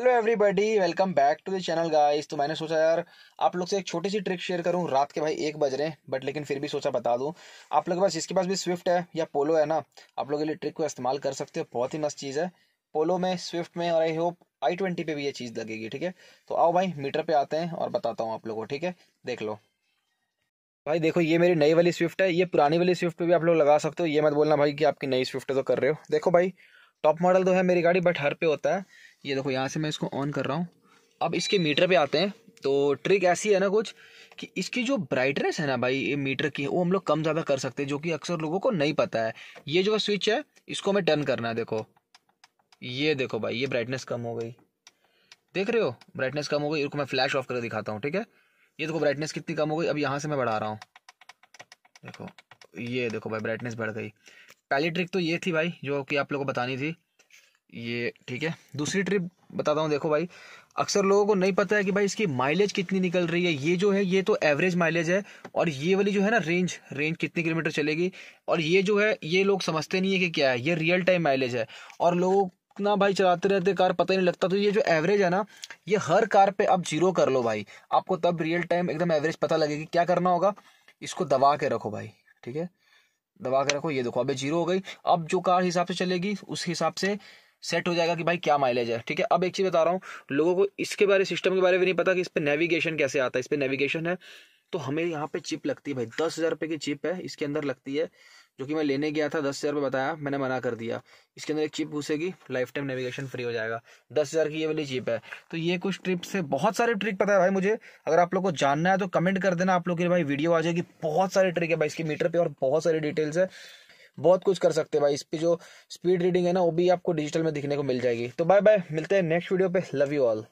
hello everybody welcome back to the channel guys तो मैंने सोचा यार आप लोग से एक छोटी सी ट्रिक शेयर करूं रात के भाई एक बज रहे हैं बट लेकिन फिर भी सोचा बता दूं आप लोग के पास जिसके पास भी स्विफ्ट है या पोलो है ना आप लोग के लिए ट्रिक को इस्तेमाल कर सकते हो बहुत ही मस्त चीज़ है पोलो में स्विफ्ट में और आई होप आई ट्वेंटी पे भी ये चीज़ लगेगी ठीक है तो आओ भाई मीटर पर आते हैं और बताता हूँ आप लोग को ठीक है देख लो भाई देखो ये मेरी नई वाली स्विफ्ट है ये पुरानी वाली स्विफ्ट पर भी आप लोग लगा सकते हो ये मत बोलना भाई कि आपकी नई स्विफ्ट तो कर रहे हो देखो भाई टॉप मॉडल तो है मेरी गाड़ी बट हर पे होता है ये देखो यहाँ से मैं इसको ऑन कर रहा हूँ अब इसके मीटर पे आते हैं तो ट्रिक ऐसी है ना कुछ कि इसकी जो ब्राइटनेस है ना भाई ये मीटर की वो हम लोग कम ज़्यादा कर सकते हैं जो कि अक्सर लोगों को नहीं पता है ये जो स्विच है इसको हमें टर्न करना है देखो ये देखो भाई ये ब्राइटनेस कम हो गई देख रहे हो ब्राइटनेस कम हो गई इसको मैं फ्लैश ऑफ करके दिखाता हूँ ठीक है ये देखो ब्राइटनेस कितनी कम हो गई अब यहाँ से मैं बढ़ा रहा हूँ देखो ये देखो भाई ब्राइटनेस बढ़ गई पहली ट्रिक तो ये थी भाई जो कि आप लोगों को बतानी थी ये ठीक है दूसरी ट्रिप बताता हूँ देखो भाई अक्सर लोगों को नहीं पता है कि भाई इसकी माइलेज कितनी निकल रही है ये जो है ये तो एवरेज माइलेज है और ये वाली जो है ना रेंज रेंज कितनी किलोमीटर चलेगी और ये जो है ये लोग समझते नहीं है कि क्या है ये रियल टाइम माइलेज है और लोगों ना भाई चलाते रहते कार पता ही नहीं लगता तो ये जो एवरेज है ना ये हर कार पे आप जीरो कर लो भाई आपको तब रियल टाइम एकदम एवरेज पता लगेगी क्या करना होगा इसको दबा के रखो भाई ठीक है दबा के रखो ये देखो अभी जीरो हो गई अब जो कार हिसाब से चलेगी उस हिसाब से सेट हो जाएगा कि भाई क्या माइलेज है ठीक है अब एक चीज़ बता रहा हूँ लोगों को इसके बारे सिस्टम के बारे में नहीं पता कि इस पर नेविगेशन कैसे आता है इस पर नेविगेशन है तो हमें यहाँ पे चिप लगती है भाई दस हज़ार रुपये की चिप है इसके अंदर लगती है जो कि मैं लेने गया था दस हज़ार रुपये बताया मैंने मना कर दिया इसके अंदर एक चिप घुसेगी लाइफ टाइम नेविगेशन फ्री हो जाएगा दस हज़ार की ये वाली चिप है तो ये कुछ ट्रिप से बहुत सारे ट्रिक पता है भाई मुझे अगर आप लोग को जानना है तो कमेंट कर देना आप लोग के भाई वीडियो आ जाएगी बहुत सारे ट्रिक है भाई इसकी मीटर पर और बहुत सारी डिटेल्स है बहुत कुछ कर सकते हैं भाई इस पर जो स्पीड रीडिंग है ना वो भी आपको डिजिटल में दिखने को मिल जाएगी तो बाय बाय मिलते हैं नेक्स्ट वीडियो पे लव यू ऑल